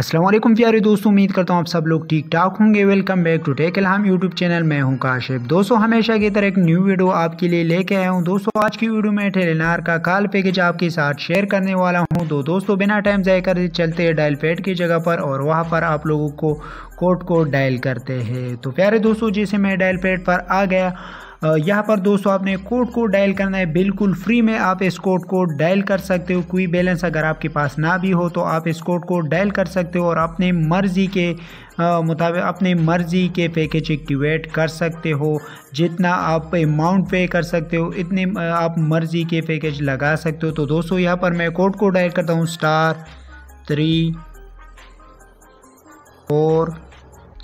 असलम प्यारे दोस्तों उम्मीद करता हूँ आप सब लोग ठीक ठाक होंगे वेलकम बैक टू टेक हम यूट्यूब चैनल मैं हूँ काशिफ दोस्तों हमेशा की तरह एक न्यू वीडियो आपके लिए लेके आया हूँ दोस्तों आज की वीडियो में टेलीनार का कॉल पैकेज आपके साथ शेयर करने वाला हूँ तो दोस्तों बिना टाइम ज़ाय कर चलते हैं डायल पैड की जगह पर और वहाँ पर आप लोगों को कोड को डायल करते हैं तो प्यारे दोस्तों जैसे मैं डायल पैड पर आ गया यहाँ पर दोस्तों आपने कोड को डायल करना है बिल्कुल फ्री में आप इस कोड को डायल कर सकते हो कोई बैलेंस अगर आपके पास ना भी हो तो आप इस कोड को डायल कर सकते हो और अपने मर्ज़ी के मुताबिक अपने मर्ज़ी के पैकेज एक्टिवेट कर सकते हो जितना आप अमाउंट पे कर सकते हो इतने आप मर्ज़ी के पैकेज लगा सकते हो तो दोस्तों यहाँ पर मैं कोड को डायल करता हूँ star three four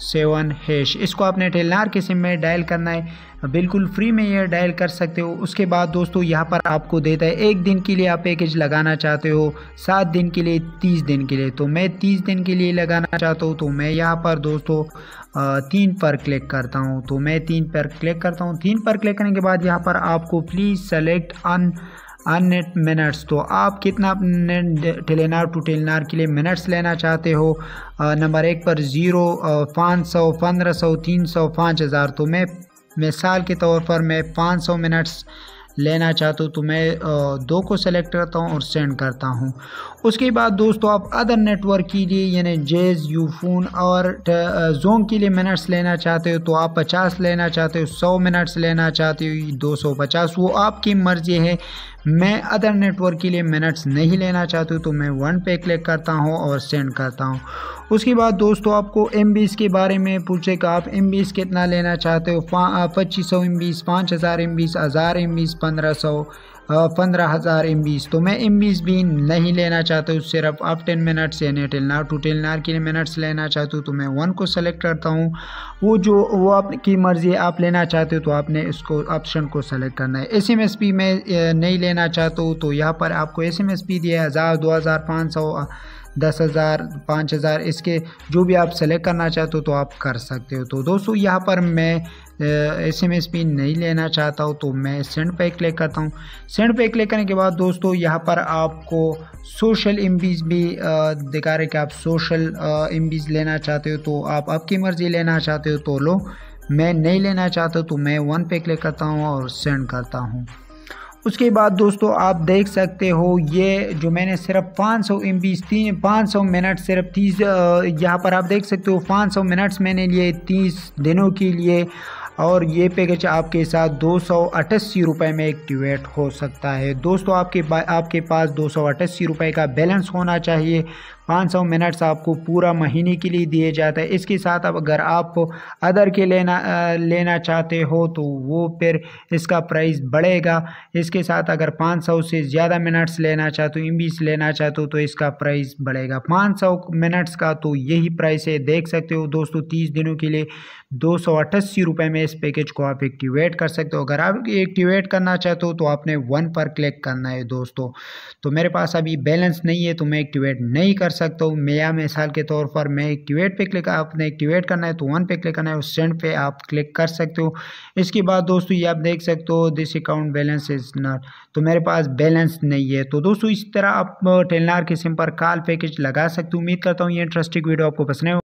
seven hash इसको आपने टेलनार के सिम में डायल करना है बिल्कुल फ्री में ये डायल कर सकते हो उसके बाद दोस्तों यहाँ पर आपको देता है एक दिन के लिए आप पैकेज लगाना चाहते हो सात दिन के लिए तीस दिन के लिए तो मैं तीस दिन के लिए लगाना चाहता हूँ तो मैं यहाँ पर दोस्तों तीन पर क्लिक करता हूँ तो मैं तीन पर क्लिक करता हूँ तीन पर क्लिक करने के बाद यहाँ पर आपको प्लीज़ सेलेक्ट अन अन्य मिनट्स तो आप कितना टेलीनार टू टेलीनार के लिए मिनट्स लेना चाहते हो नंबर एक पर ज़ीरो पाँच सौ पंद्रह सौ तीन सौ पाँच हज़ार तो मैं मिसाल के तौर पर मैं पाँच सौ मिनट्स लेना चाहता हूँ तो मैं दो को सेलेक्ट करता हूँ और सेंड करता हूँ उसके बाद दोस्तों आप अदर नेटवर्क के लिए यानी जेज यूफोन और जोम के लिए मिनट्स लेना चाहते हो तो आप 50 लेना चाहते हो 100 मिनट्स लेना चाहते हो 250 वो आपकी मर्ज़ी है मैं अदर नेटवर्क के लिए मिनट्स नहीं लेना चाहती तो मैं वन पे क्लिक करता हूँ और सेंड करता हूँ उसके बाद दोस्तों आपको एम के बारे में पूछेगा आप एम कितना लेना चाहते हो पच्चीस सौ एम बीस पाँच हज़ार एम बीस हज़ार एम बीस पंद्रह सौ पंद्रह हज़ार एम तो मैं एम भी नहीं लेना चाहता हूँ सिर्फ आप टेन मिनट्स यानी टेन नार टू टेन नार के मिनट्स लेना चाहते हो तो मैं वन को सेलेक्ट करता हूँ वो जो वो आपकी मर्ज़ी आप लेना चाहते हो तो आपने इसको ऑप्शन को सेलेक्ट करना है एस एम एस पी मैं नहीं लेना चाहता हूँ तो यहाँ पर आपको एस एम एस पी दिया है हज़ार दो हज़ार पाँच सौ दस हज़ार पाँच हज़ार इसके जो भी आप सेलेक्ट करना चाहते हो तो आप कर सकते हो तो दोस्तों यहाँ पर मैं एस एम एस पिन नहीं लेना चाहता हूँ तो मैं सेंड पे क्लिक करता हूँ सेंड पे क्लिक करने के बाद दोस्तों यहाँ पर आपको सोशल बीज भी दिखा रहे कि आप सोशल बीज लेना चाहते हो तो आप आपकी मर्ज़ी लेना चाहते हो तो लो मैं नहीं लेना चाहता तो मैं वन पे क्लिक करता हूँ और सेंड करता हूँ उसके बाद दोस्तों आप देख सकते हो ये जो मैंने सिर्फ 500 सौ एम बी तीन पाँच सौ मिनट सिर्फ तीस यहाँ पर आप देख सकते हो 500 सौ मिनट्स मैंने लिए तीस दिनों के लिए और ये पैकेज आपके साथ दो सौ रुपये में एक्टिवेट हो सकता है दोस्तों आपके आपके पास दो सौ रुपये का बैलेंस होना चाहिए 500 मिनट्स आपको पूरा महीने के लिए दिए जाता है इसके साथ अब अगर आप अदर के लेना आ, लेना चाहते हो तो वो फिर इसका प्राइस बढ़ेगा इसके साथ अगर 500 से ज़्यादा मिनट्स लेना चाहते हो इम्बीस लेना चाहते हो तो इसका प्राइस बढ़ेगा 500 मिनट्स का तो यही प्राइस है देख सकते हो दोस्तों तीस दिनों के लिए दो रुपए में इस पैकेज को आप एक्टिवेट कर सकते हो अगर आप एक्टिवेट करना चाहते हो तो आपने वन पर क्लिक करना है दोस्तों तो मेरे पास अभी बैलेंस नहीं है तो मैं एक्टिवेट नहीं कर सकते हो मेया मिसाल के तौर पर मैं एक्टिवेट पे क्लिक आपने एक्टिवेट करना है तो वन पे क्लिक करना है उस सेंड पे आप क्लिक कर सकते हो इसके बाद दोस्तों ये आप देख सकते हो this account balance is not तो मेरे पास बैलेंस नहीं है तो दोस्तों इस तरह आप टेलनार के सिम पर कॉल पैकेज लगा सकते हो उम्मीद करता हूँ ये इंटरेस्टिंग वीडियो आपको पसंद है